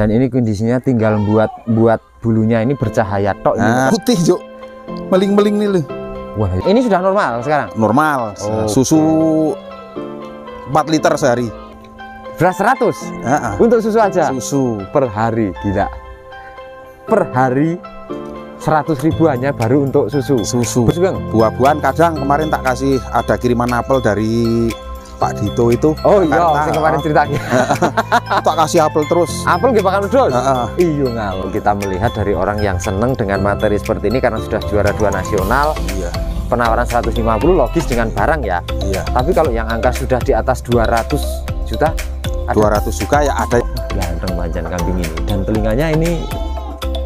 dan ini kondisinya tinggal buat buat bulunya ini bercahaya tok nah, putih juk meling-meling nih lu wah ini sudah normal sekarang normal oh, susu okay. 4 liter sehari beras 100 uh -uh. untuk susu aja susu per hari tidak per hari 100 ribuannya baru untuk susu susu buah-buahan kadang kemarin tak kasih ada kiriman apel dari Pak Dito itu oh iya sing kemarin ceritanya tak kasih apel terus apel gak bakal terus iya kalau kita melihat dari orang yang seneng dengan materi seperti ini karena sudah juara dua nasional iya penawaran 150 logis dengan barang ya iya tapi kalau yang angka sudah di atas 200 juta ada. 200 juga ya ada ganteng ya, panjang kambing ini dan telinganya ini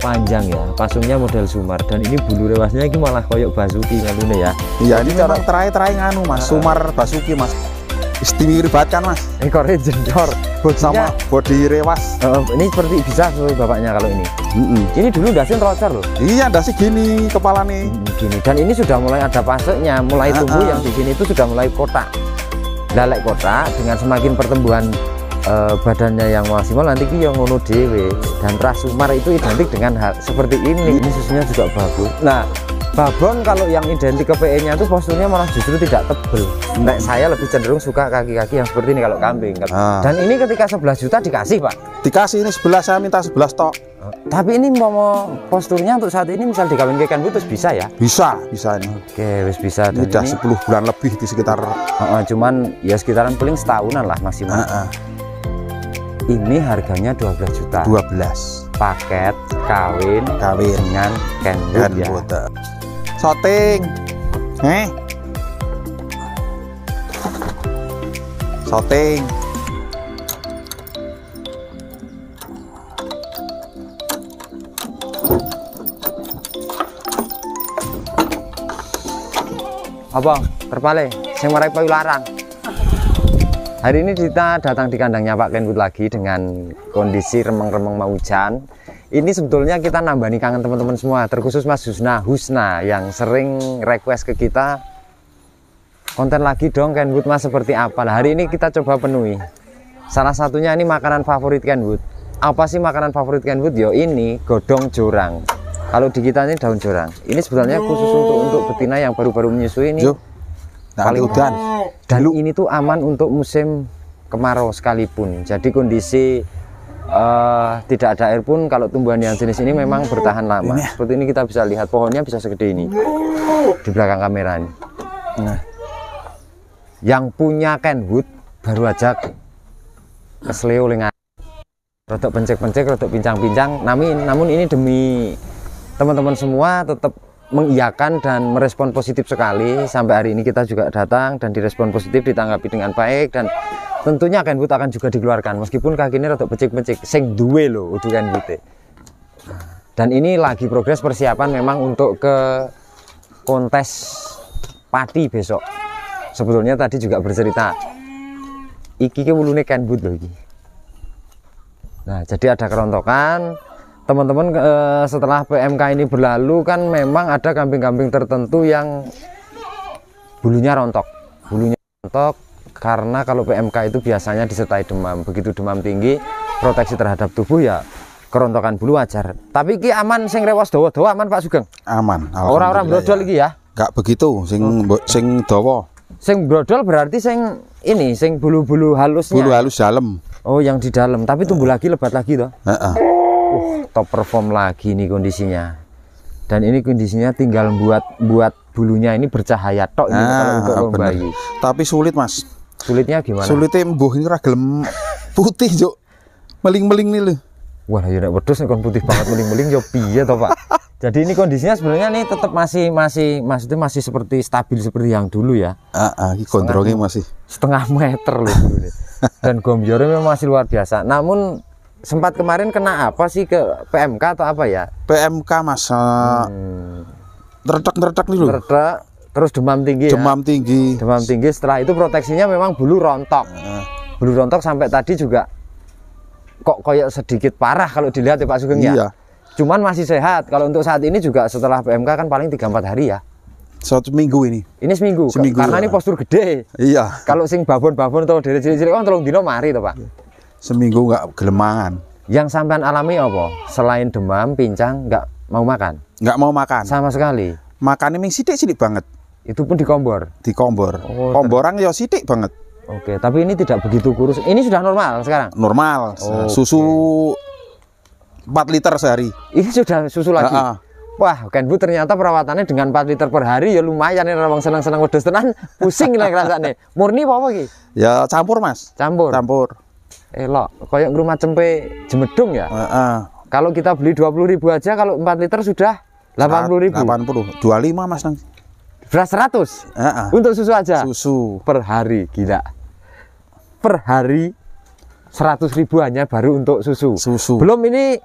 panjang ya pasungnya model sumar dan ini bulu rewasnya ini malah koyok basuki ngalune ya iya ini cara terai-terai nganu mas sumar basuki mas istimewa banget kan mas? Ekornya jendor, bodinya sama iya. bodi rewas. Uh, ini seperti bisa seperti bapaknya kalau ini. Mm -hmm. Ini dulu dasin rocer loh. Iya dasi gini kepala nih. hmm, gini dan ini sudah mulai ada pasenya, mulai uh -uh. tumbuh yang di sini itu sudah mulai kotak. Lalek kotak dengan semakin pertumbuhan uh, badannya yang maksimal nanti yang ngono dewe dan rasumar itu identik dengan hal seperti ini. Ini susunya juga bagus. Nah babon kalau yang identik ke PE-nya itu posturnya malah justru tidak tebel. Hmm. saya lebih cenderung suka kaki-kaki yang seperti ini kalau kambing. Kan. Ah. Dan ini ketika 11 juta dikasih, Pak. Dikasih ini 11 saya minta 11 tok. Oh, tapi ini mau, mau posturnya untuk saat ini misal dikawin ikan putus bisa ya? Bisa, bisa ini. Oke, wis bisa. Dan Udah 10 bulan lebih di sekitar. Uh, uh, cuman ya sekitaran paling setahunan lah maksimal. Uh, uh. Ini harganya 12 juta. 12. Paket kawin kawin dengan kenwood ya. Soting. Eh. Soting. Abang, terpale, saya meraih payu larang. Hari ini kita datang di kandangnya Pak Kenwood lagi dengan kondisi remeng-remeng mau hujan ini sebetulnya kita nambah nih kangen teman-teman semua terkhusus Mas Husna Husna yang sering request ke kita konten lagi dong Kenwood Mas seperti apa nah, hari ini kita coba penuhi salah satunya ini makanan favorit Kenwood apa sih makanan favorit Kenwood yo ini godong jurang kalau di kita ini daun jurang ini sebetulnya khusus untuk untuk betina yang baru-baru menyusui ini Yo, nah, paling udan dan ini tuh aman untuk musim kemarau sekalipun jadi kondisi uh, tidak ada air pun kalau tumbuhan yang jenis ini memang bertahan lama. Ini. Ya? Seperti ini kita bisa lihat pohonnya bisa segede ini di belakang kamera ini. Nah, yang punya Kenwood baru aja kesleo lengan rotok pencek-pencek, rotok pincang-pincang. Namun, namun ini demi teman-teman semua tetap mengiyakan dan merespon positif sekali. Sampai hari ini kita juga datang dan direspon positif, ditanggapi dengan baik dan tentunya kain akan juga dikeluarkan meskipun kaki ini rotok pecik-pecik sing duwe loh udah kain dan ini lagi progres persiapan memang untuk ke kontes pati besok sebetulnya tadi juga bercerita iki ke wulune kain but iki nah jadi ada kerontokan teman-teman e, setelah PMK ini berlalu kan memang ada kambing-kambing tertentu yang bulunya rontok bulunya rontok karena kalau PMK itu biasanya disertai demam begitu demam tinggi proteksi terhadap tubuh ya kerontokan bulu wajar tapi ki aman sing rewas dowo doa aman Pak Sugeng aman orang-orang brodol ya. iki ya begitu sing hmm. sing dawa sing brodol berarti sing ini sing bulu-bulu halusnya bulu ya? halus dalam oh yang di dalam tapi tumbuh lagi lebat lagi toh uh -uh. Uh, top perform lagi nih kondisinya dan ini kondisinya tinggal buat buat bulunya ini bercahaya tok ini ah, kalau untuk bayi. Tapi sulit mas. Sulitnya gimana? Sulitnya mbuh ini ragel putih, Juk. Meling-meling nih lho. Wah, ya nek wedhus kon putih banget meling-meling ya piye toh, Pak? Jadi ini kondisinya sebenarnya nih tetap masih masih maksudnya masih seperti stabil seperti yang dulu ya. Ah, ah ini masih setengah meter loh Dan gomjornya memang masih luar biasa. Namun sempat kemarin kena apa sih ke PMK atau apa ya? PMK masa ah. Hmm. retak tertek nih loh terus demam tinggi ya? demam ya? tinggi demam tinggi setelah itu proteksinya memang bulu rontok bulu rontok sampai tadi juga kok koyok sedikit parah kalau dilihat ya Pak Sugeng ya? iya. ya cuman masih sehat kalau untuk saat ini juga setelah PMK kan paling 3-4 hari ya satu minggu ini ini seminggu, seminggu karena ya. ini postur gede iya kalau sing babon-babon atau dari cilik-cilik oh, kan tolong dino mari tuh Pak seminggu nggak gelemangan yang sampean alami apa? selain demam, pincang, nggak mau makan? nggak mau makan sama sekali makannya ming sidik-sidik banget itu pun di kompor. Di kompor. Oh, Komboran ya sidik banget. Oke, tapi ini tidak begitu kurus. Ini sudah normal sekarang. Normal. Oh, susu okay. 4 liter sehari. Ini sudah susu lagi. Uh -uh. Wah, Bu ternyata perawatannya dengan 4 liter per hari ya lumayan ya. orang senang-senang wedhus tenan, pusing lah rasane. Murni apa apa iki? Ya campur, Mas. Campur. Campur. Elok, koyok rumah cempe jemedung ya? Uh -uh. Kalau kita beli ribu aja kalau 4 liter sudah 80.000. 80, 25 Mas nang beras 100 uh -uh. untuk susu aja susu per hari gila per hari 100 hanya baru untuk susu susu belum ini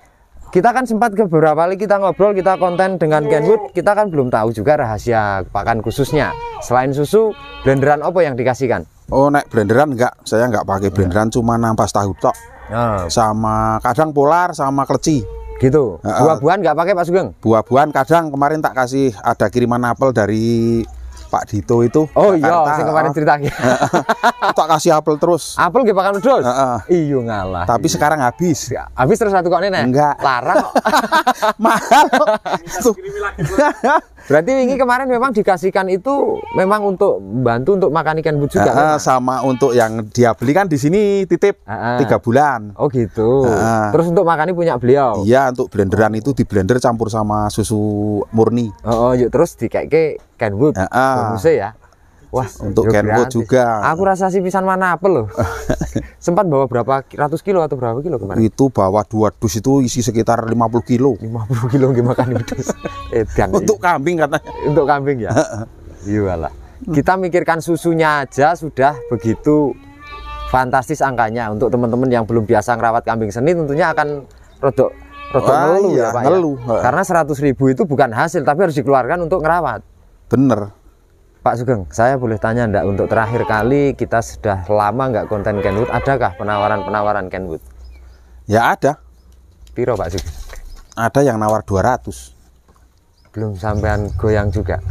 kita kan sempat ke beberapa kali kita ngobrol kita konten dengan Kenwood iya. kita kan belum tahu juga rahasia pakan khususnya selain susu blenderan apa yang dikasihkan oh naik blenderan enggak saya enggak pakai blenderan cuma nampas tahu tok nah. sama kadang polar sama kleci Gitu. Buah-buahan nggak pakai Pak Sugeng? Buah-buahan kadang kemarin tak kasih ada kiriman apel dari Pak Dito itu oh iya sing kemarin ceritanya tak kasih apel terus apel gak pakai terus Iya ngalah tapi iyo. sekarang habis ya, habis terus satu kok nenek enggak larang mahal berarti ini kemarin memang dikasihkan itu memang untuk bantu untuk makan ikan bu juga uh, sama untuk yang dia belikan di sini titip tiga uh, uh. bulan oh gitu uh, terus untuk makannya punya beliau iya untuk blenderan oh. itu di blender campur sama susu murni oh, oh yuk terus dikeke Kenwood uh, ah, uh. Ah. ya Wah, untuk Kenwood juga. Aku rasa sih pisan mana apel loh. Sempat bawa berapa ratus kilo atau berapa kilo kemarin? Itu bawa dua dus itu isi sekitar 50 kilo. 50 kilo nggih makan dus. eh, Untuk kambing katanya. Untuk kambing ya. iya Kita mikirkan susunya aja sudah begitu fantastis angkanya untuk teman-teman yang belum biasa ngerawat kambing seni tentunya akan rodok rodok ngeluh ah, iya, ya Pak ngeluh. ya. Iya, ya. Karena 100.000 itu bukan hasil tapi harus dikeluarkan untuk ngerawat bener Pak Sugeng, saya boleh tanya enggak untuk terakhir kali kita sudah lama nggak konten Kenwood, adakah penawaran-penawaran Kenwood? Ya ada. Piro Pak Sugeng? Ada yang nawar 200. Belum sampean goyang juga.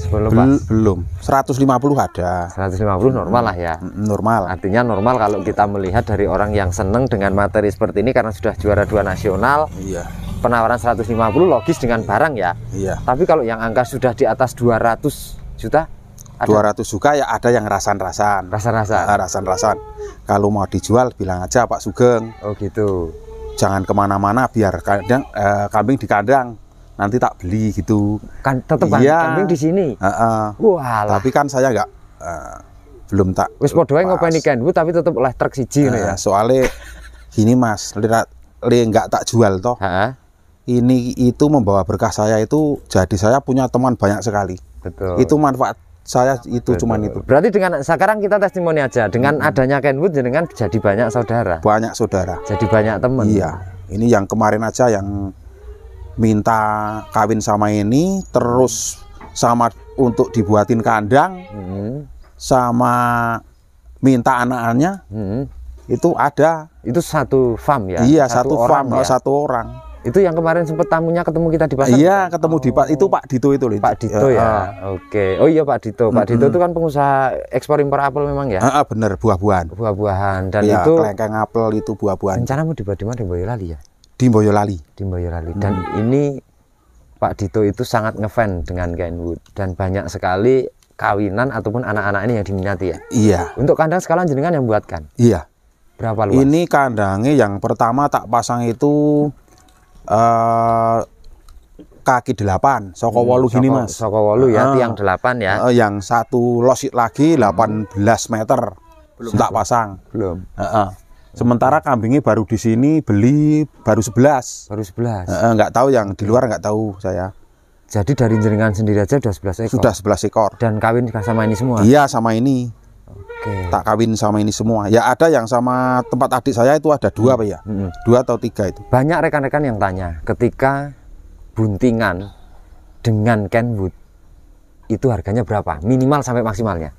Sebelum Bel pas. Belum. 150 ada. 150 normal lah ya. Normal. Artinya normal kalau kita melihat dari orang yang seneng dengan materi seperti ini karena sudah juara dua nasional. Iya penawaran 150 logis dengan barang ya. Iya. Tapi kalau yang angka sudah di atas 200 juta ada? 200 juga ya ada yang rasan-rasan. Rasan-rasan. Nah, rasan-rasan. Kalau mau dijual bilang aja Pak Sugeng. Oh gitu. Jangan kemana-mana biar kadang eh, kambing di kandang nanti tak beli gitu. Kan tetap kan, iya. kambing di sini. Uh -uh. Wah. Tapi kan saya nggak uh, belum tak. Wis padha ngopeni Kenwood tapi tetap oleh truk siji uh, ya. Eh, soale gini Mas, lihat le enggak tak jual toh. Heeh ini itu membawa berkah saya itu jadi saya punya teman banyak sekali. Betul. Itu manfaat saya itu betul, cuman itu. Berarti dengan sekarang kita testimoni aja dengan hmm. adanya Kenwood dengan jadi banyak saudara. Banyak saudara. Jadi banyak teman. Iya. Ini yang kemarin aja yang minta kawin sama ini terus sama untuk dibuatin kandang hmm. sama minta anak-anaknya hmm. itu ada itu satu farm ya iya satu, satu farm ya? satu orang itu yang kemarin sempat tamunya ketemu kita di pasar iya ketemu oh. di Pak itu oh. Pak Dito itu Pak Dito ya, ya. oke okay. oh iya Pak Dito Pak mm -hmm. Dito itu kan pengusaha ekspor impor apel memang ya ah, benar buah-buahan buah-buahan dan ya, itu kelengkeng apel itu buah-buahan rencana mau dibawa di mana di Boyolali ya di Boyolali di Boyolali dan hmm. ini Pak Dito itu sangat ngefan dengan Kenwood dan banyak sekali kawinan ataupun anak-anak ini yang diminati ya iya untuk kandang sekalian jenengan yang buatkan iya berapa luas ini kandangnya yang pertama tak pasang itu uh, kaki delapan soko hmm, walu gini soko, mas soko walu ya uh, tiang delapan ya uh, yang satu losit lagi hmm. delapan belas meter belum tak pasang belum uh, uh. Sementara kambingnya baru di sini beli baru sebelas Baru 11. Heeh, nggak tahu yang di luar nggak tahu saya. Jadi dari jaringan sendiri aja sudah sebelas ekor. Sudah sebelas ekor. Dan kawin sama ini semua. Iya, sama ini okay. tak kawin sama ini semua ya ada yang sama tempat adik saya itu ada dua hmm. pak ya hmm. dua atau tiga itu banyak rekan-rekan yang tanya ketika buntingan dengan Kenwood itu harganya berapa minimal sampai maksimalnya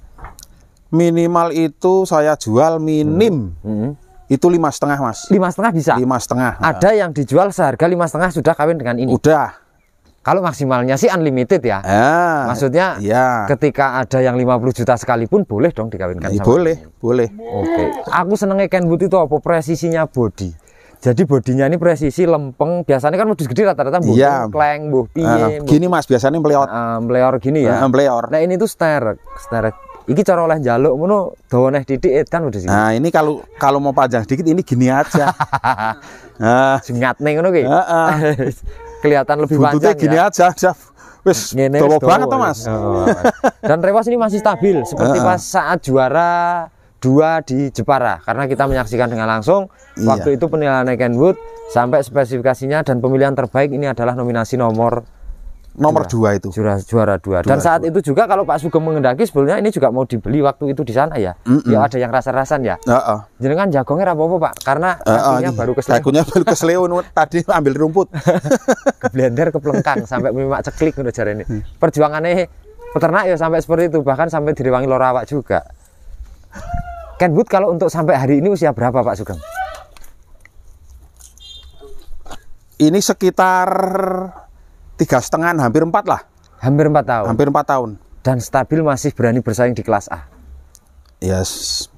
minimal itu saya jual minim hmm. Hmm. itu lima setengah mas lima setengah bisa lima setengah ada yang dijual seharga lima setengah sudah kawin dengan ini udah kalau maksimalnya sih unlimited ya. Ah, Maksudnya ya. ketika ada yang 50 juta sekalipun boleh dong dikawinkan ya, sama Boleh, ini. boleh. Oke. Okay. Aku senengnya Kenwood itu apa? Presisinya body. Jadi bodinya ini presisi lempeng. Biasanya kan modus gede rata-rata mbuh ya. kleng, mbuh ah, piye. Uh, gini Mas, biasanya mleot. Uh, ah, meleor gini ya. Uh, Nah, ini tuh sterek, sterek. Iki cara oleh jaluk ngono dawane titik eh, kan udah sini. Nah, ini kalau kalau mau panjang dikit ini gini aja. Heeh. uh, Jengat ngono ki. Heeh. kelihatan lebih Buntutnya panjang gini ya. aja, aja. Wis dawa banget toh, Mas. Oh. Dan Rewas ini masih stabil seperti -uh. pas saat juara dua di Jepara karena kita menyaksikan dengan langsung iya. waktu itu penilaian Kenwood sampai spesifikasinya dan pemilihan terbaik ini adalah nominasi nomor nomor iya. dua, itu juara juara dua dan saat dua. itu juga kalau Pak Sugeng mengendaki sebelumnya ini juga mau dibeli waktu itu di sana ya mm -mm. ya ada yang rasa-rasan ya uh -uh. kan jagongnya apa apa Pak karena uh -uh. Iya. baru kesleo kakunya baru kesleo tadi ambil rumput ke blender ke pelengkang sampai memak ceklik udah jari ini hmm. perjuangannya peternak ya sampai seperti itu bahkan sampai direwangi lorawak juga Ken Wood kalau untuk sampai hari ini usia berapa Pak Sugeng ini sekitar tiga setengah hampir empat lah hampir empat tahun hampir empat tahun dan stabil masih berani bersaing di kelas A yes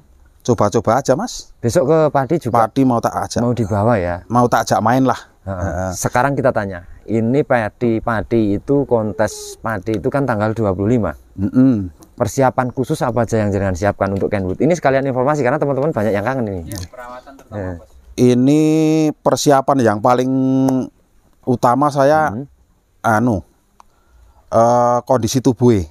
coba-coba aja mas besok ke Padi juga Padi mau tak ajak mau dibawa ya mau tak ajak main lah uh, sekarang kita tanya, ini padi padi itu kontes padi itu kan tanggal 25. Mm -mm. Persiapan khusus apa aja yang jangan siapkan untuk Kenwood? Ini sekalian informasi karena teman-teman banyak yang kangen ini. Ya, perawatan terutama, Ini persiapan yang paling utama saya mm -hmm anu uh, kondisi tubuh e.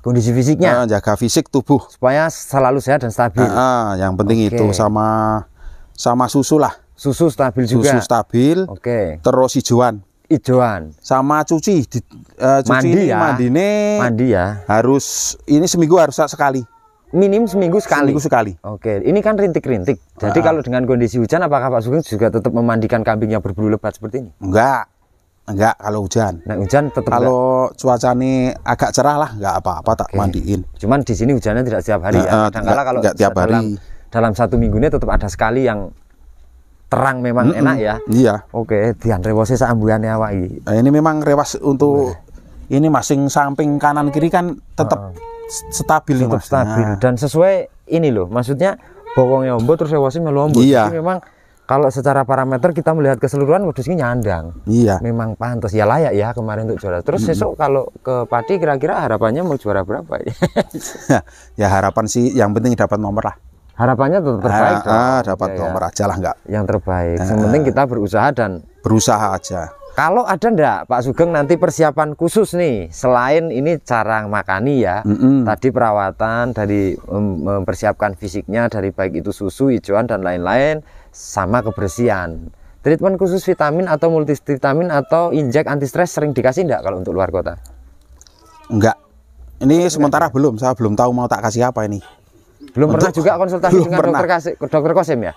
kondisi fisiknya uh, jaga fisik tubuh supaya selalu sehat dan stabil uh, uh, yang penting okay. itu sama sama susu lah susu stabil susu juga susu stabil oke okay. terus hijauan hijauan sama cuci di, uh, cuci mandi ini, ya ini mandi ya harus ini seminggu harus sekali minim seminggu sekali. Seminggu sekali. Oke, ini kan rintik-rintik. Jadi uh, kalau dengan kondisi hujan, apakah Pak Sugeng juga tetap memandikan kambingnya berbulu lebat seperti ini? Enggak. Enggak, kalau hujan. Nah, hujan tetap Kalau cuaca ini agak cerah lah, enggak apa-apa tak okay. mandiin. Cuman di sini hujannya tidak setiap hari nah, ya. enggak, kalau enggak tiap hari. Dalam, dalam satu minggunya tetap ada sekali yang terang memang mm -mm, enak ya. Iya. Oke, dian rewase ya awak iki. Nah, ini memang rewas untuk nah. ini masing samping kanan kiri kan tetap uh, stabil tetap stabil nah. dan sesuai ini loh. Maksudnya bokongnya ombo terus rewasi melu ombo. Iya. Jadi memang kalau secara parameter kita melihat keseluruhan modus ini nyandang. Iya. Memang pantas ya layak ya kemarin untuk juara. Terus mm-hmm. kalau ke Padi kira-kira harapannya mau juara berapa ya? ya harapan sih yang penting dapat nomor lah. Harapannya tetap terbaik. Ah, ah dapat ya, ya. nomor ya. aja lah enggak. Yang terbaik. Ah, yang penting eh. kita berusaha dan berusaha aja. Kalau ada ndak Pak Sugeng nanti persiapan khusus nih selain ini cara makani ya. mm -mm. Tadi perawatan dari mempersiapkan fisiknya dari baik itu susu, hijauan dan lain-lain sama kebersihan. Treatment khusus vitamin atau multivitamin atau injek anti stres sering dikasih enggak kalau untuk luar kota? Enggak. Ini enggak. sementara belum, saya belum tahu mau tak kasih apa ini. Belum untuk, pernah juga konsultasi dengan pernah. dokter Kasih, dokter Kosim ya?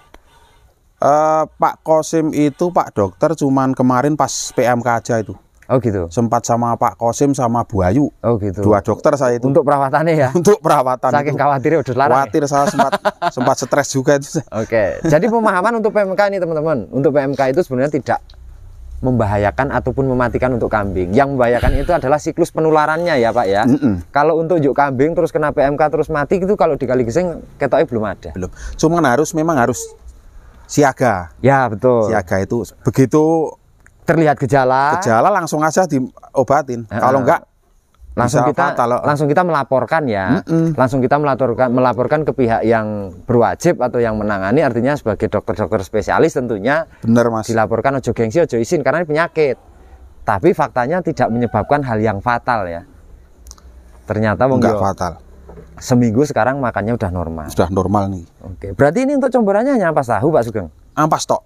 Uh, Pak Kosim itu Pak dokter cuman kemarin pas PMK aja itu. Oh gitu. Sempat sama Pak Kosim sama Bu Ayu. Oh gitu. Dua dokter saya itu. Untuk perawatannya ya. Untuk perawatan. Saking khawatirnya udah larang. Ya? Khawatir saya sempat sempat stres juga itu. Oke. Okay. Jadi pemahaman untuk PMK ini teman-teman, untuk PMK itu sebenarnya tidak membahayakan ataupun mematikan untuk kambing. Yang membahayakan itu adalah siklus penularannya ya Pak ya. Mm -mm. Kalau untuk yuk kambing terus kena PMK terus mati itu kalau dikali gising ketoknya belum ada. Belum. Cuma harus memang harus siaga. Ya betul. Siaga itu begitu terlihat gejala gejala langsung aja diobatin. Uh-uh. Kalau enggak langsung kita fatal. langsung kita melaporkan ya. Mm-mm. Langsung kita melaporkan melaporkan ke pihak yang berwajib atau yang menangani artinya sebagai dokter-dokter spesialis tentunya benar Mas. Dilaporkan ojo gengsi ojo izin karena ini penyakit. Tapi faktanya tidak menyebabkan hal yang fatal ya. Ternyata enggak fatal. Seminggu sekarang makannya udah normal. Sudah normal nih. Oke. Berarti ini untuk comborannya hanya ampas tahu Pak Sugeng? Ampas tok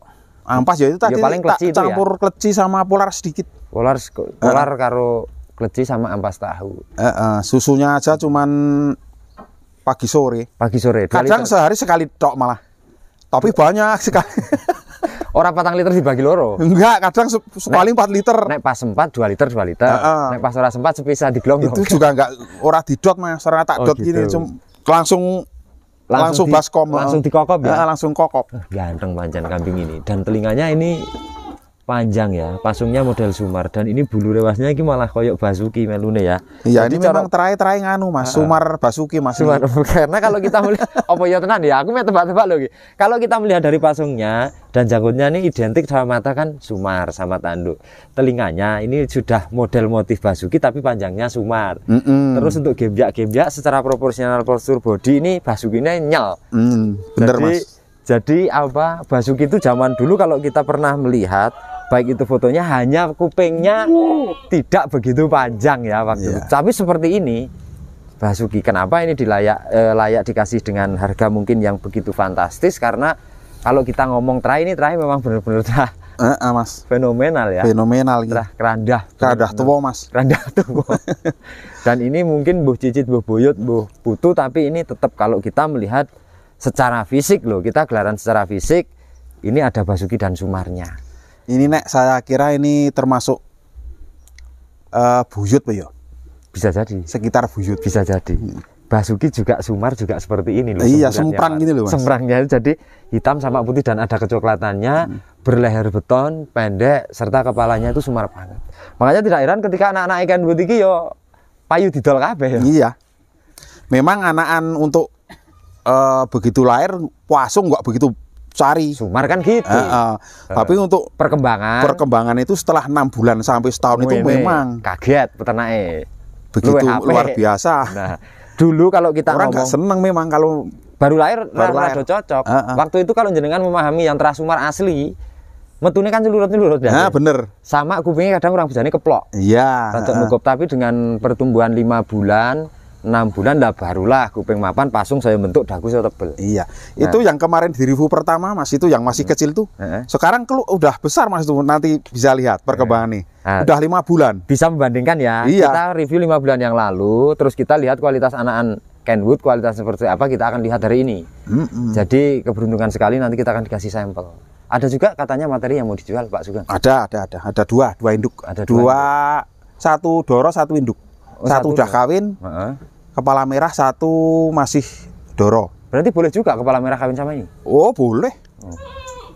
ampas ya itu tadi ya, paling kleci tak ya. campur ya? kleci sama polar sedikit polar eh, eh. polar uh. karo kleci sama ampas tahu uh, uh, susunya aja cuman pagi sore pagi sore kadang liter. sehari sekali tok malah tapi banyak sekali orang patang liter dibagi loro enggak kadang paling empat liter naik pas sempat dua liter dua liter uh, uh. naik pas orang sempat sepisah diglong itu juga enggak orang didot mas orang tak oh, dot gitu. cuma langsung langsung, langsung baskom langsung dikokop ya, langsung kokop ganteng panjang kambing ini dan telinganya ini panjang ya pasungnya model sumar dan ini bulu rewasnya ini malah koyok basuki melune ya iya ini cara... memang terai-terai nganu mas uh, sumar basuki mas sumar karena kalau kita melihat apa ya tenan ya aku tebak-tebak loh kalau kita melihat dari pasungnya dan janggutnya ini identik sama mata kan sumar sama tanduk telinganya ini sudah model motif basuki tapi panjangnya sumar mm -mm. terus untuk gemjak-gemjak secara proporsional postur body ini basukinya nyel mm, bener Jadi, mas jadi apa Basuki itu zaman dulu kalau kita pernah melihat baik itu fotonya hanya kupingnya tidak begitu panjang ya waktu yeah. tapi seperti ini Basuki kenapa ini dilayak eh, layak dikasih dengan harga mungkin yang begitu fantastis karena kalau kita ngomong try ini try memang benar-benar trai uh, mas. Fenomenal ya. Fenomenal gitu. keranda keranda Kerandah tua mas. keranda tua. Dan ini mungkin buh cicit, buh buyut, buh putu, tapi ini tetap kalau kita melihat secara fisik loh, kita gelaran secara fisik, ini ada Basuki dan Sumarnya ini nek saya kira ini termasuk uh, buyut ya bisa jadi sekitar buyut bisa jadi hmm. Basuki juga Sumar juga seperti ini loh. Iya, semprang gini gitu loh. Mas. Semprangnya jadi hitam sama putih dan ada kecoklatannya, hmm. berleher beton, pendek serta kepalanya itu Sumar banget. Makanya tidak heran ketika anak-anak ikan butiki yo payu didol kabeh ya. Iya. Memang anakan untuk uh, begitu lahir puasung nggak begitu cari. Sumar kan gitu. Uh, uh, tapi untuk perkembangan perkembangan itu setelah enam bulan sampai setahun itu memang kaget peternaknya. Begitu luar biasa. Nah, dulu kalau kita orang nggak seneng memang kalau baru lahir baru lahir cocok. Uh, uh. Waktu itu kalau jenengan memahami yang Sumar asli metune kan celurut celurut ya. Nah, bener. Sama kupingnya kadang orang nih keplok. Iya. Yeah, uh, tapi dengan pertumbuhan lima bulan enam bulan lah barulah kuping mapan pasung saya bentuk dagu saya tebel iya nah. itu yang kemarin di review pertama mas itu yang masih hmm. kecil tuh Eh. sekarang kelu udah besar mas itu nanti bisa lihat perkembangan nih Nah. udah lima bulan bisa membandingkan ya iya. kita review lima bulan yang lalu terus kita lihat kualitas anakan Kenwood kualitas seperti apa kita akan lihat hari ini -mm. jadi keberuntungan sekali nanti kita akan dikasih sampel ada juga katanya materi yang mau dijual Pak Sugeng ada ada ada ada dua dua induk ada dua, dua induk. satu doro satu induk Oh, satu, satu udah ya? kawin, uh-huh. kepala merah satu masih doro. Berarti boleh juga kepala merah kawin sama ini? Oh boleh. Oh.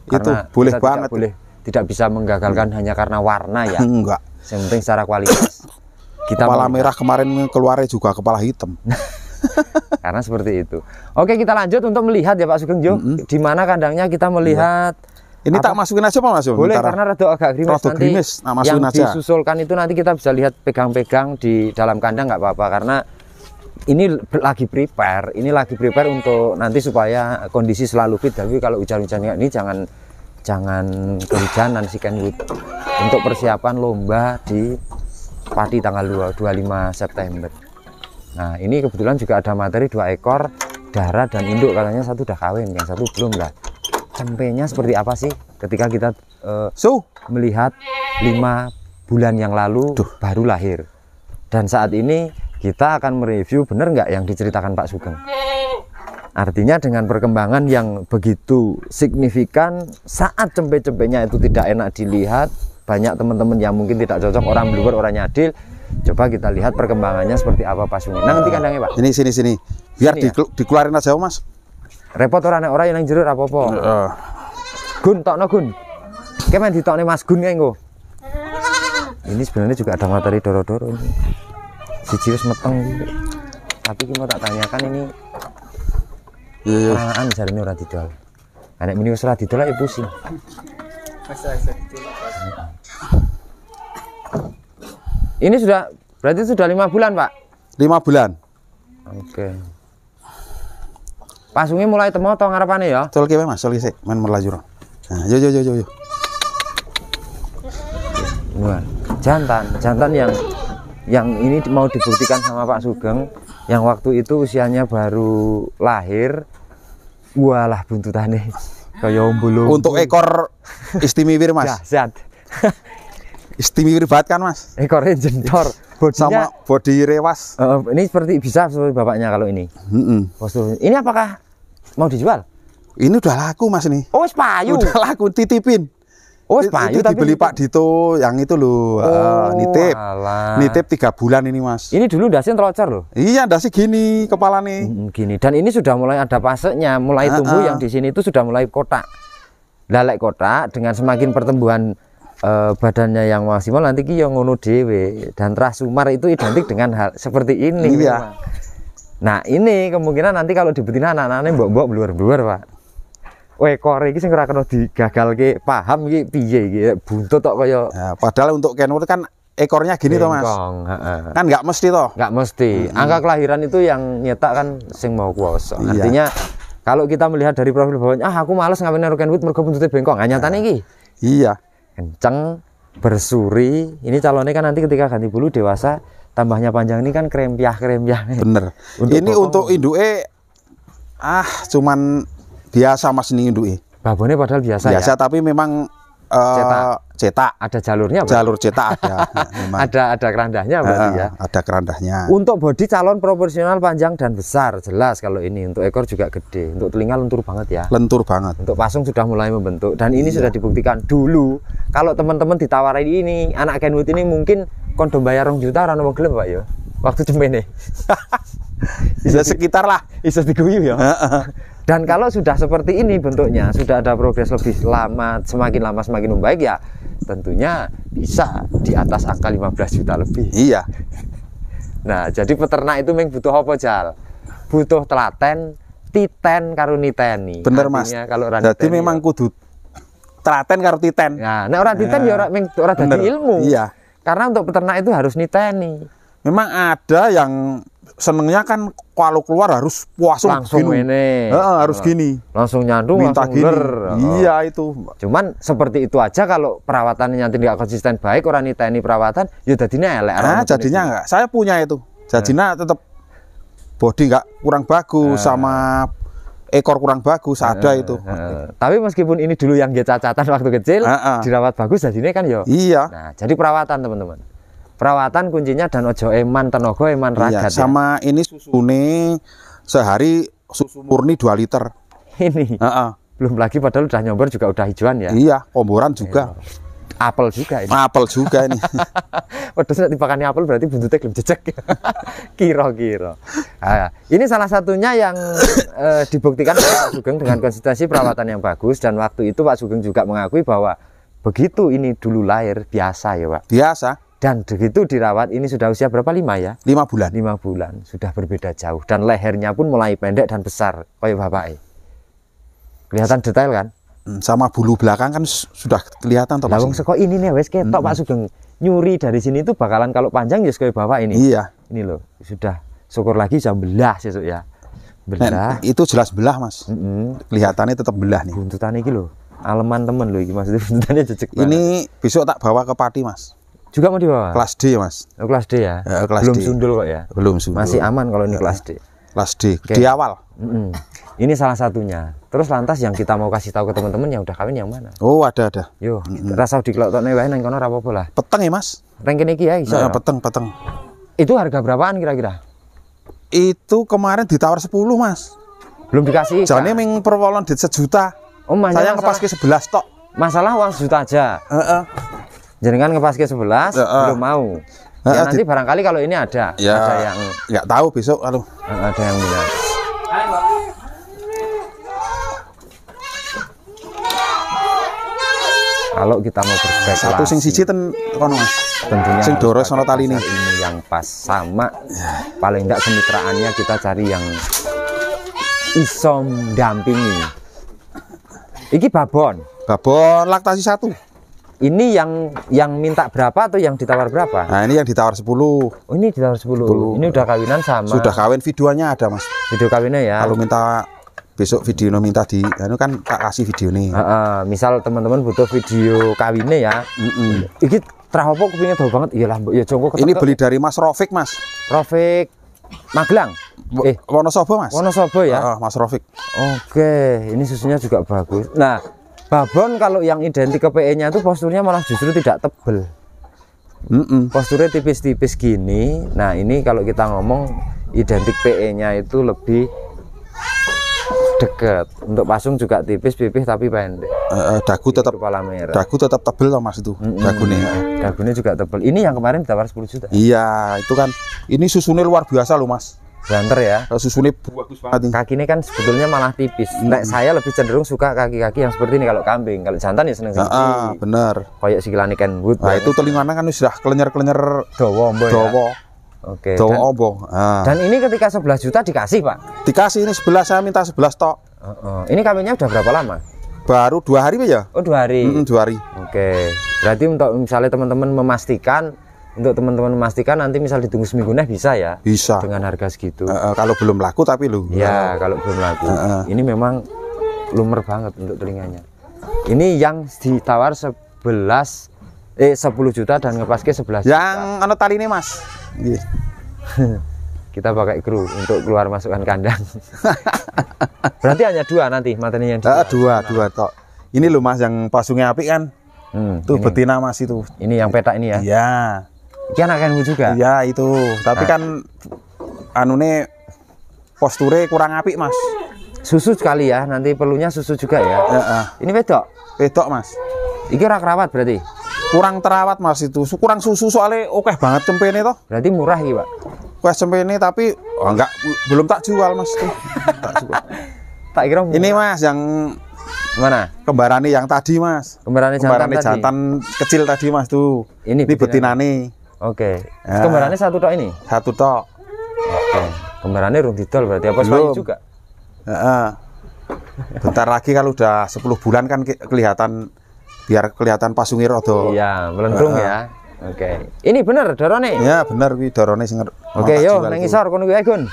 Karena itu boleh banget. Tidak boleh tidak bisa menggagalkan hmm. hanya karena warna ya. Enggak. Yang penting secara kualitas. Kita kepala mau... merah kemarin keluarnya juga kepala hitam. karena seperti itu. Oke kita lanjut untuk melihat ya Pak Sugeng Jo, mm -hmm. di mana kandangnya kita melihat. Mm -hmm ini apa? tak masukin aja Pak Mas. Boleh Bentar. karena rada agak gerimis nanti. Grimis. Nah, masukin yang aja. disusulkan itu nanti kita bisa lihat pegang-pegang di dalam kandang nggak apa-apa karena ini lagi prepare, ini lagi prepare untuk nanti supaya kondisi selalu fit. Tapi kalau hujan-hujan ini jangan jangan kehujanan si Kenwood untuk persiapan lomba di Pati tanggal 2, 25 September. Nah ini kebetulan juga ada materi dua ekor darah dan induk katanya satu udah kawin yang satu belum lah sampainya seperti apa sih ketika kita uh, eh, so melihat lima bulan yang lalu Duh. baru lahir dan saat ini kita akan mereview bener nggak yang diceritakan Pak Sugeng artinya dengan perkembangan yang begitu signifikan saat cempe-cempenya itu tidak enak dilihat banyak teman-teman yang mungkin tidak cocok orang bluer orang nyadil coba kita lihat perkembangannya seperti apa Pak Sugeng nah, nanti kandangnya Pak Ini sini sini biar sini, ya? dikeluarin aja Mas repot orang orang yang jeruk apa apa uh. gun no gun kemen ditokne mas gun kae ini sebenarnya juga ada materi doro-doro ini si cius meteng tapi kita tak tanyakan ini yeah. perangan ini orang didol anak ini usah didol ya pusing ini sudah berarti sudah lima bulan pak lima bulan oke okay. Pasungi mulai temo to ngarepane ya. Tol kiwe Mas, tol sik men melaju. Nah, yo yo yo yo yo. jantan, jantan yang yang ini mau dibuktikan sama Pak Sugeng yang waktu itu usianya baru lahir. Walah buntutane kayak belum. Untuk ekor istimewir Mas. Sehat. Istimewir banget kan mas Ekor jentor bodinya sama body rewas uh, ini seperti bisa seperti bapaknya kalau ini mm -mm. ini apakah Mau dijual? Ini udah laku Mas nih. Oh, wis payu. Udah laku titipin. Oh, It, payu itu tapi dibeli Pak Dito yang itu loh, eh, oh, uh, nitip. Alah. Nitip tiga bulan ini, Mas. Ini dulu dasi rocer loh. Iya, dasi gini kepala nih. Mm, mm, gini. Dan ini sudah mulai ada pasenya, mulai uh, tumbuh ah. yang di sini itu sudah mulai kotak. Lalek kotak dengan semakin pertumbuhan uh, badannya yang maksimal nanti ki ngono dewe dan trasumar itu identik dengan hal seperti ini. Iya. Nah ini kemungkinan nanti kalau di betina anak-anaknya mbok-mbok bluer bluar pak. Wae kore ini sing ora digagal digagalke paham iki piye iki buntut tok kaya. Nah, padahal untuk kenur kan ekornya gini toh Mas. Kan nggak mesti toh. Nggak mesti. Hmm. Angka kelahiran itu yang nyetak kan sing mau kuasa. Iya. Artinya kalau kita melihat dari profil bawahnya, ah aku males ngapain naruh kenwood mergo buntutnya bengkong. Hanya ya. nih iki. Iya. Kenceng, bersuri. Ini calonnya kan nanti ketika ganti bulu dewasa tambahnya panjang ini kan krempiah krempiah bener untuk ini bokong. untuk induke ah cuman biasa mas ini induke Babonnya padahal biasa biasa ya? tapi memang cetak eh, cetak ada jalurnya jalur cetak ada ya, ada ada kerandahnya eh, berarti ya eh, ada kerandahnya untuk body calon proporsional panjang dan besar jelas kalau ini untuk ekor juga gede untuk telinga lentur banget ya lentur banget untuk pasung sudah mulai membentuk dan ini iya. sudah dibuktikan dulu kalau teman-teman ditawarin ini anak Kenwood ini mungkin kondom bayar rong juta orang mau gelap pak ya waktu cemene bisa ya sekitar lah bisa diguyu ya dan kalau sudah seperti ini bentuknya, sudah ada progres lebih lama, semakin lama semakin membaik ya, tentunya bisa di atas angka 15 juta lebih. Iya. Nah, jadi peternak itu memang butuh apa jal? Butuh telaten, titen karo niteni. Bener Mas. Kalau jadi memang ya. kudu telaten karo titen. Nah, nek nah ora titen ya nah, ora ming ora ilmu. Iya. Karena untuk peternak itu harus niteni. Memang ada yang senengnya kan kalau keluar harus puas langsung gini. ini e, harus gini langsung nyandu minta langsung gini oh. iya itu cuman seperti itu aja kalau perawatan perawatannya tidak konsisten baik orang ini ini perawatan ya jadinya elek nah, jadinya itu. enggak saya punya itu jadinya eh. tetap body enggak kurang bagus sama ekor kurang bagus ada itu. tapi meskipun ini dulu yang dia cacatan waktu kecil, dirawat bagus jadinya kan ya. Iya. Nah, jadi perawatan teman-teman perawatan kuncinya dan ojo eman tenaga eman ragat iya, ya. sama ya. ini nih sehari susu murni 2 liter ini uh -uh. belum lagi padahal udah nyomber juga udah hijauan ya iya komboran juga Ayo. Iya. apel juga ini. Apel juga ini. Waduh, nek dipakani apel berarti buntutnya belum jejak kiro kiro Nah, ini salah satunya yang eh, dibuktikan oleh Pak Sugeng dengan konsistensi perawatan yang bagus dan waktu itu Pak Sugeng juga mengakui bahwa begitu ini dulu lahir biasa ya, Pak. Biasa. Dan begitu dirawat, ini sudah usia berapa? Lima ya? Lima bulan. Lima bulan, sudah berbeda jauh. Dan lehernya pun mulai pendek dan besar, kayak bapak. Kelihatan detail kan? Hmm, sama bulu belakang kan sudah kelihatan. Lawang seko ini nih, wes ketok mm -hmm. Pak Sugeng. Nyuri dari sini tuh bakalan kalau panjang ya kayak bapak ini. Iya. Ini loh, sudah syukur lagi jam belah sesuk ya. Nah, belah. Nen, itu jelas belah mas. Mm -hmm. Kelihatannya tetap belah nih. Buntutan ini loh, aleman temen loh, maksudnya buntutannya jejak. Ini besok tak bawa ke pati mas. Juga mau dibawa? Kelas D, Mas. Oh, kelas D ya? ya kelas Belum D. sundul kok ya? Belum sundul. Masih aman kalau ini ya. kelas D. Kelas D, okay. di awal. Mm -hmm. Ini salah satunya. Terus lantas yang kita mau kasih tahu ke teman-teman yang udah kawin yang mana? Oh, ada ada. Yo, mm -hmm. rasa dikelotokne nih nang kono ra Peteng ya, Mas? rengkin iki ya iso. Nah, peteng, peteng. Itu harga berapaan kira-kira? Itu kemarin ditawar 10, Mas. Belum dikasih. Jane ming perwolon di sejuta. Oh, Saya ngepas ke 11 tok. Masalah uang sejuta aja. Uh -uh jenengan ngepas ke sebelas ya, uh. belum mau ya nanti barangkali kalau ini ada ya, ada yang nggak tahu besok kalau ada yang bilang kalau kita mau berspekulasi satu sing siji ten kono mas tentunya sing doro sono tali ini yang pas sama ya. paling enggak kemitraannya kita cari yang isom dampingi iki babon babon laktasi satu ini yang yang minta berapa atau yang ditawar berapa? Nah, ini yang ditawar 10. Oh, ini ditawar 10. 10. Ini udah kawinan sama. Sudah kawin videonya ada, Mas. Video kawinnya ya. Kalau minta besok video no minta di anu kan tak kasih video nih. Uh, uh, misal teman-teman butuh video kawinnya ya. Heeh. Mm -mm. Iki trah kupingnya tahu banget. Iyalah, ya jongko Ini beli dari Mas Rofik, Mas. Rofik Magelang. Eh, Wonosobo, Mas. Wonosobo ya. Uh, Mas Rofik. Oke, okay. ini susunya juga bagus. Nah, babon kalau yang identik ke PE-nya itu posturnya malah justru tidak tebel mm -mm, posturnya tipis-tipis gini nah ini kalau kita ngomong identik PE-nya itu lebih deket untuk pasung juga tipis pipih tapi pendek uh, uh, dagu tetap kepala merah dagu tetap tebel loh mas itu mm -hmm. dagunya dagunya juga tebel ini yang kemarin ditawar 10 juta iya itu kan ini susunya luar biasa loh mas banter ya kalau susunya bagus banget ini kan sebetulnya malah tipis hmm. nah, saya lebih cenderung suka kaki-kaki yang seperti ini kalau kambing kalau jantan ya seneng sih ah, benar, kayak sikilani Kenwood nah itu gitu. telinganan kan sudah kelenyer-kelenyer dowo mbak ya? Oke. Okay. Dan, obo. Ah. Dan ini ketika 11 juta dikasih, Pak. Dikasih ini 11 saya minta 11 tok. Uh -uh. Ini kambingnya udah berapa lama? Baru dua hari ya? Oh, dua hari. Mm -hmm, dua hari. Oke. Okay. Berarti untuk misalnya teman-teman memastikan untuk teman-teman memastikan nanti misal ditunggu seminggu nih bisa ya bisa dengan harga segitu uh, uh, kalau belum laku tapi lu ya kalau belum laku uh, uh. ini memang lumer banget untuk telinganya ini yang ditawar 11 eh 10 juta dan ngepas ke 11 yang juta yang anu tali ini mas yeah. kita pakai kru untuk keluar masukkan kandang berarti hanya dua nanti materi yang dua uh, dua, nah. dua tok ini lu mas yang pasungnya api kan hmm, tuh ini. betina mas itu ini yang petak ini ya iya Iya anak juga. Iya, itu. Tapi nah. kan nih posture kurang api Mas. Susu sekali ya, nanti perlunya susu juga ya. uh. Ini wedok. Wedok, Mas. Iki rak rawat berarti. Kurang terawat, Mas itu. Kurang susu soalnya oke banget cempene toh. Berarti murah iki, Pak. Kues cempene tapi oh, enggak belum tak jual, Mas. tak jual. tak kira Ini, Mas, yang mana kembarani yang tadi mas kembarani, jantan, kembarani jantan, tadi. kecil tadi mas tuh ini, ini betinane Oke. Okay. Nah, kembarannya satu tok ini? Satu tok. Oke. Okay. Kembarannya rung didol berarti apa sih juga? Uh, Bentar lagi kalau udah 10 bulan kan ke kelihatan biar kelihatan pasungi rodo. Iya, melengkung uh, ya. Oke. Okay. Ini bener dorone? Iya, bener kuwi dorone sing Oke, okay, yo nang isor kono kuwi eh, Gun.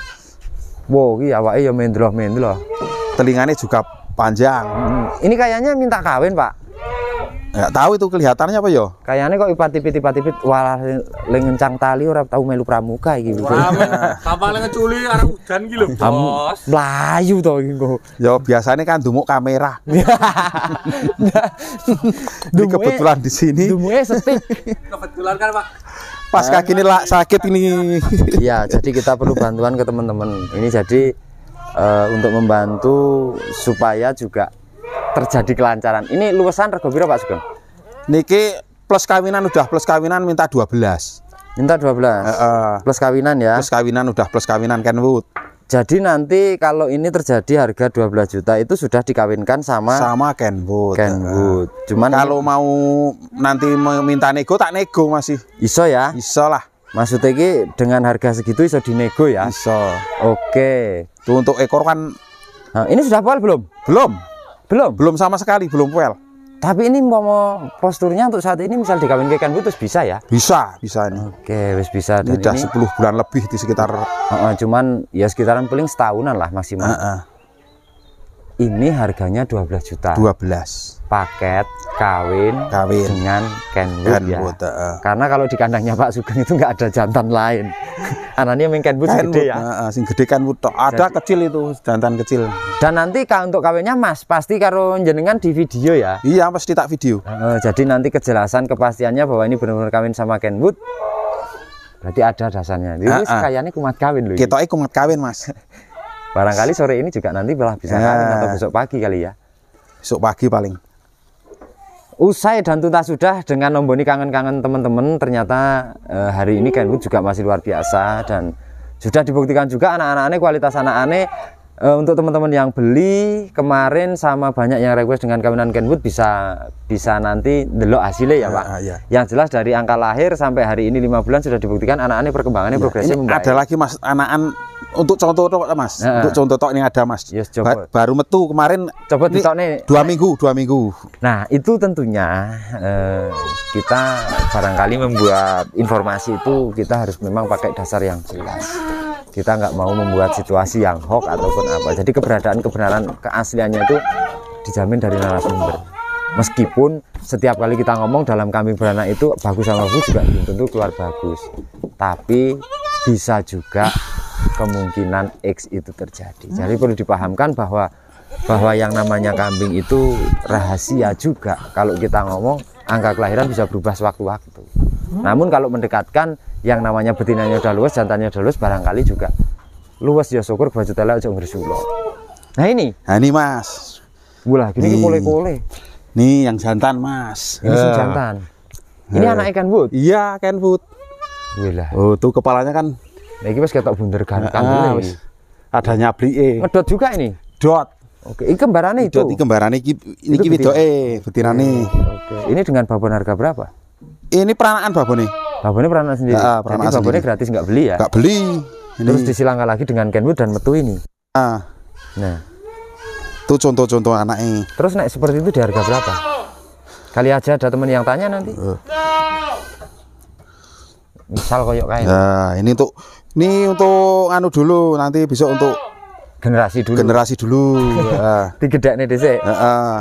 Wo, kuwi awake yo mendroh-mendroh. Telingane juga panjang. Hmm. Ini kayaknya minta kawin, Pak. Enggak tahu itu kelihatannya apa yo? Kayaknya kok ipat tipit walah lengencang cang tali ora tahu melu pramuka iki. Wah, kapal ngeculi arah udan iki lho, Bos. Melayu to iki kok. Ya biasanya kan dumuk kamera. Nah, ini kebetulan di sini. Dumuke setip. kebetulan kan, Pak. Pas nah, kaki ini lah sakit nah, ini. Iya, jadi kita perlu bantuan ke teman-teman. Ini jadi uh, untuk membantu supaya juga terjadi kelancaran. Ini luasan rego piro Pak Sugeng? Niki plus kawinan udah plus kawinan minta 12. Minta 12. Uh, uh, plus kawinan ya. Plus kawinan udah plus kawinan Kenwood. Jadi nanti kalau ini terjadi harga 12 juta itu sudah dikawinkan sama sama Kenwood. Kenwood. Uh. Cuman kalau ini, mau nanti minta nego tak nego masih. Iso ya? Iso lah. Maksudnya ini dengan harga segitu iso dinego ya? Iso. Oke. Okay. untuk ekor kan Nah, ini sudah pol belum? Belum. Belum. Belum sama sekali, belum well. Tapi ini mau, mau posturnya untuk saat ini misal dikawin ikan putus bisa ya? Bisa, bisa ini. Oke, wis bisa. Dan ini udah 10 bulan lebih di sekitar. Uh, uh, cuman ya sekitaran paling setahunan lah maksimal. Uh, uh. Ini harganya 12 juta. 12 paket kawin, kawin. dengan Kenwood, ya. Kenwood ya. Uh. Karena kalau di kandangnya Pak Sugeng itu nggak ada jantan lain. Anaknya main Kenwood, Kenwood gede ya. Uh, sing gede Kenwood Ada Jadi, kecil itu jantan kecil. Dan nanti kalau untuk kawinnya Mas pasti karo jenengan di video ya. Iya, pasti tak video. Uh, jadi nanti kejelasan kepastiannya bahwa ini benar-benar kawin sama Kenwood berarti ada dasarnya Ini uh, uh. kayaknya kumat kawin loh kita kumat kawin mas barangkali sore ini juga nanti belah bisa uh. kawin atau besok pagi kali ya besok pagi paling usai dan tuntas sudah dengan nomboni kangen-kangen teman-teman ternyata eh, hari ini Kenwood juga masih luar biasa dan sudah dibuktikan juga anak-anaknya kualitas anak-anaknya Eh, untuk teman-teman yang beli kemarin sama banyak yang request dengan kawinan Kenwood bisa bisa nanti delok hasilnya ya ah, pak. Ya, Yang jelas dari angka lahir sampai hari ini lima bulan sudah dibuktikan anak-anaknya perkembangannya ya, progresnya membaik. Ada lagi mas anakan untuk contoh tok mas, Ya, untuk contoh tok ini ada mas. Yes, coba. baru metu kemarin. Coba di nih. Dua minggu, dua minggu. Nah itu tentunya uh, kita barangkali membuat informasi itu kita harus memang pakai dasar yang jelas kita nggak mau membuat situasi yang hoax ataupun apa jadi keberadaan kebenaran keasliannya itu dijamin dari narasumber meskipun setiap kali kita ngomong dalam kambing beranak itu bagus sama bagus juga belum tentu keluar bagus tapi bisa juga kemungkinan X itu terjadi jadi perlu dipahamkan bahwa bahwa yang namanya kambing itu rahasia juga kalau kita ngomong angka kelahiran bisa berubah sewaktu-waktu namun kalau mendekatkan yang namanya betinanya udah luas jantannya udah luas barangkali juga luas ya syukur baju tela aja ngersulo nah ini nah ini mas gula. gini kole kole nih yang jantan mas ini uh. jantan ini eh. anak ikan wood iya ikan wood Wih oh tuh kepalanya kan Nah, ini mas tak bunder Uh, ada nyabli eh. Ngedot juga ini. Dot. Oke, ini kembarannya itu. Dot, ini kembarannya ini ini ki betina e, betinane. Oke. Ini dengan babon harga berapa? Ini peranakan babon nih. E. Babone peranak sendiri. Nah, peranak Jadi babone gratis nggak beli ya? Nggak beli. Ini. Terus disilangkan lagi dengan Kenwood dan metu ini. Ah. Nah. Itu contoh-contoh anak ini. Terus naik seperti itu di harga berapa? Kali aja ada temen yang tanya nanti. Uh. Misal koyok kain. Nah, ini untuk ini untuk anu dulu nanti bisa untuk generasi dulu. Generasi dulu. Heeh. Ah. Digedekne dhisik. Heeh.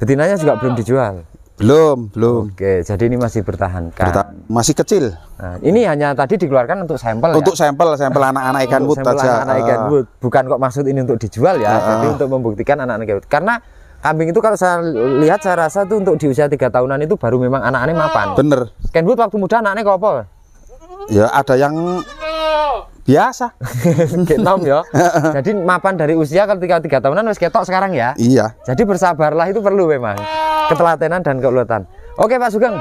Betinanya juga belum dijual. Belum, belum. Oke, jadi ini masih bertahankan. Bertahan, kan? masih kecil. Nah, ini hanya tadi dikeluarkan untuk sampel Untuk ya? sampel, sampel anak-anak ikan wood saja. Anak-anak ikan ah. wood. Bukan kok maksud ini untuk dijual ya, uh, ah, jadi ah. untuk membuktikan anak-anak ikan wood. Karena kambing itu kalau saya lihat saya rasa itu untuk di usia tiga tahunan itu baru memang anak-anaknya mapan. Bener. Ikan wood waktu muda anaknya apa? Ya, ada yang biasa ketom ya jadi mapan dari usia ketika tiga tahunan harus ketok sekarang ya iya jadi bersabarlah itu perlu memang ketelatenan dan keuletan oke Pak Sugeng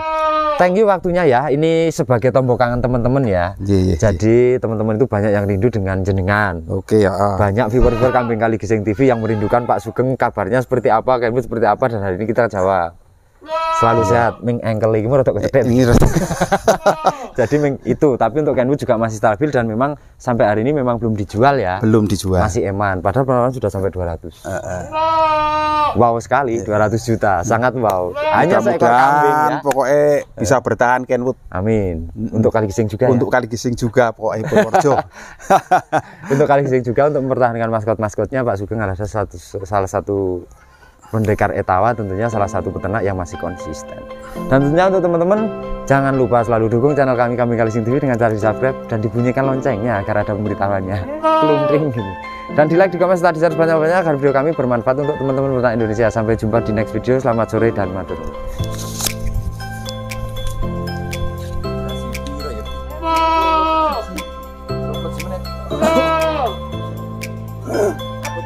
thank you waktunya ya ini sebagai tombok kangen teman-teman ya yeah, yeah, iya. jadi yeah. teman-teman itu banyak yang rindu dengan jenengan oke okay, ya uh. banyak viewer-viewer Kambing Kali Gising TV yang merindukan Pak Sugeng kabarnya seperti apa kamu seperti apa dan hari ini kita jawab selalu sehat ming engkel eh, ini rada kedet jadi itu tapi untuk Kenwood juga masih stabil dan memang sampai hari ini memang belum dijual ya belum dijual masih eman padahal penawaran sudah sampai 200 uh, uh. wow sekali iya. uh, 200 juta sangat wow iya. hanya seekor kambing ya. pokoknya bisa iya. bertahan Kenwood amin untuk kali gising juga ya. untuk ya? kali gising juga pokoknya Purworejo untuk kali gising juga untuk mempertahankan maskot-maskotnya Pak Sugeng adalah salah satu pendekar etawa tentunya salah satu peternak yang masih konsisten. Dan tentunya untuk teman-teman jangan lupa selalu dukung channel kami kami Kalising TV dengan cara di subscribe dan dibunyikan loncengnya agar ada pemberitahuannya. belum gini. Dan di like, di komen, setelah di share banyak-banyak agar video kami bermanfaat untuk teman-teman peternak Indonesia. Sampai jumpa di next video. Selamat sore dan matur.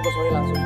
Aku langsung.